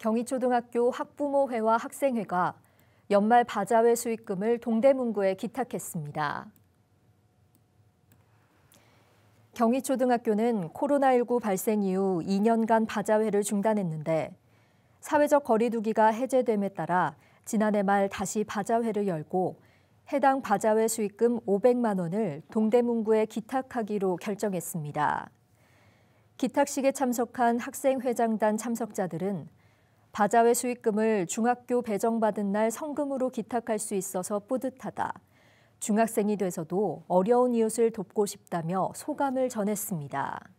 경희초등학교 학부모회와 학생회가 연말 바자회 수익금을 동대문구에 기탁했습니다. 경희초등학교는 코로나19 발생 이후 2년간 바자회를 중단했는데 사회적 거리두기가 해제됨에 따라 지난해 말 다시 바자회를 열고 해당 바자회 수익금 500만 원을 동대문구에 기탁하기로 결정했습니다. 기탁식에 참석한 학생회장단 참석자들은 바자회 수익금을 중학교 배정받은 날 성금으로 기탁할 수 있어서 뿌듯하다. 중학생이 돼서도 어려운 이웃을 돕고 싶다며 소감을 전했습니다.